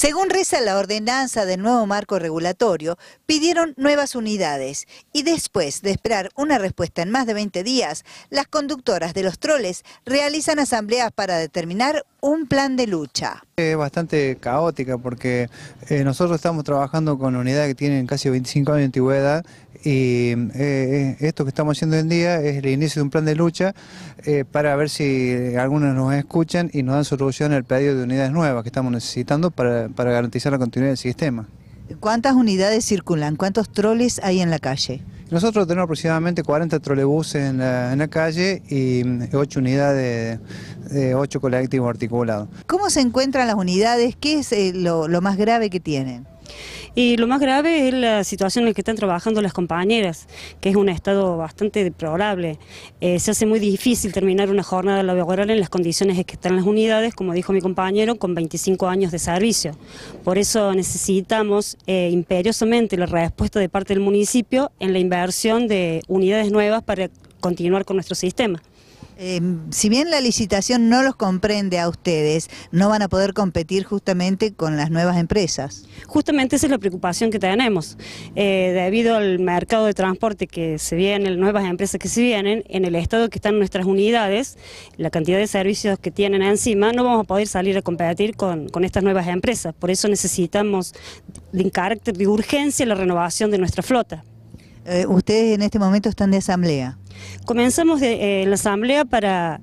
Según reza la ordenanza del nuevo marco regulatorio, pidieron nuevas unidades y después de esperar una respuesta en más de 20 días, las conductoras de los troles realizan asambleas para determinar un plan de lucha. Es bastante caótica porque eh, nosotros estamos trabajando con unidades que tienen casi 25 años de antigüedad y eh, eh, esto que estamos haciendo hoy en día es el inicio de un plan de lucha eh, para ver si algunos nos escuchan y nos dan solución al pedido de unidades nuevas que estamos necesitando para, garantizar la continuidad del sistema. ¿Cuántas unidades circulan? ¿Cuántos troles hay en la calle? Nosotros tenemos aproximadamente 40 trolebuses en la, calle y 8 mm, unidades de, 8 colectivos articulados. ¿Cómo se encuentran las unidades? ¿Qué es lo más grave que tienen? Y lo más grave es la situación en la que están trabajando las compañeras, que es un estado bastante deplorable. Eh, se hace muy difícil terminar una jornada laboral en las condiciones en que están las unidades, como dijo mi compañero, con 25 años de servicio. Por eso necesitamos eh, imperiosamente la respuesta de parte del municipio en la inversión de unidades nuevas para continuar con nuestro sistema. Em, si bien la licitación no los comprende a ustedes, no van a poder competir justamente con las nuevas empresas. Justamente esa es la preocupación que tenemos. Eh, debido al mercado de transporte que se viene, nuevas empresas que se vienen, en el estado que están nuestras unidades, la cantidad de servicios que tienen encima, no vamos a poder salir a competir con, estas nuevas empresas. Por eso necesitamos, de carácter de urgencia, la renovación de nuestra flota. Eh, ustedes en este momento están de asamblea. Comenzamos eh, la asamblea para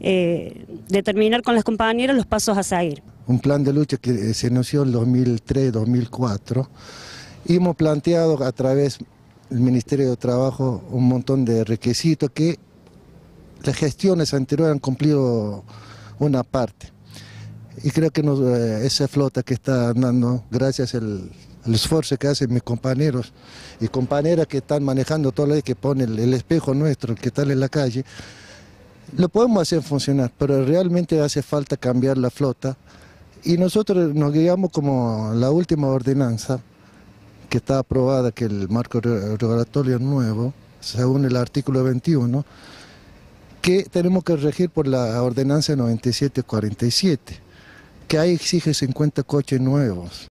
eh, determinar con las compañeras los pasos a seguir. Un plan de lucha que eh, se anunció en 2003-2004. Hemos planteado a través del Ministerio de Trabajo un montón de requisitos que las gestiones anteriores han cumplido una parte y creo que eh, esa flota que está andando, gracias al, esfuerzo que hacen mis compañeros y compañeras que están manejando todo lo que pone el, espejo nuestro, el que está en la calle, lo podemos hacer funcionar, pero realmente hace falta cambiar la flota y nosotros nos guiamos como la última ordenanza que está aprobada, que el marco regulatorio nuevo, según el artículo 21, que tenemos que regir por la ordenanza 9747 que ahí exige 50 coches nuevos.